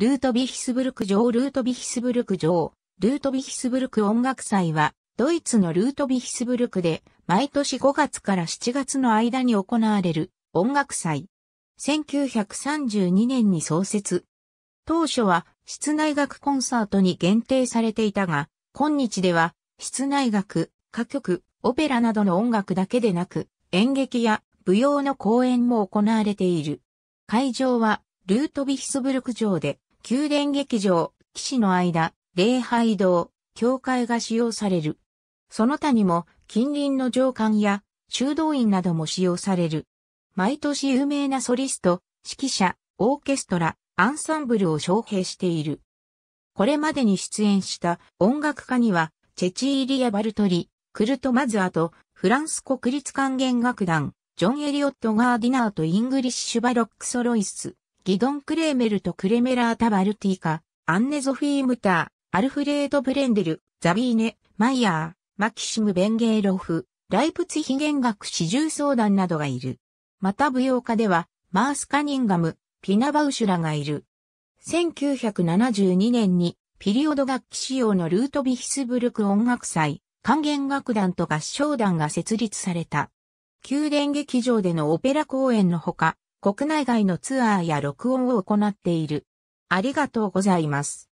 ルートビヒスブルク城ルートビヒスブルク城ルートビヒスブルク音楽祭は、ドイツのルートビヒスブルクで、毎年5月から7月の間に行われる音楽祭。1932年に創設。当初は室内楽コンサートに限定されていたが、今日では室内楽、歌曲、オペラなどの音楽だけでなく、演劇や舞踊の公演も行われている。会場はルートビヒスブルク城で宮殿劇場、騎士の間、礼拝堂、教会が使用される。その他にも、近隣の上官や修道院なども使用される。毎年有名なソリスト、指揮者、オーケストラ、アンサンブルを招聘している。これまでに出演した音楽家には、チェチーリア・バルトリ、クルト・マズアと、フランス国立管弦楽団、ジョン・エリオット・ガーディナーとイングリッシュ・バロック・ソロイス、ギドン・クレーメルとクレメラータ・バルティカ、アンネ・ゾフィー・ムター、アルフレード・ブレンデル、ザビーネ、マイヤー、マキシム・ベンゲーロフ、ライプツヒ弦楽四重相談などがいる。また舞踊家では、マース・カニンガム、ピナ・バウシュラがいる。1972年に、ピリオド楽器仕様のルートビヒスブルク音楽祭、管弦楽団と合唱団が設立された。宮殿劇場でのオペラ公演のほか、国内外のツアーや録音を行っている。ありがとうございます。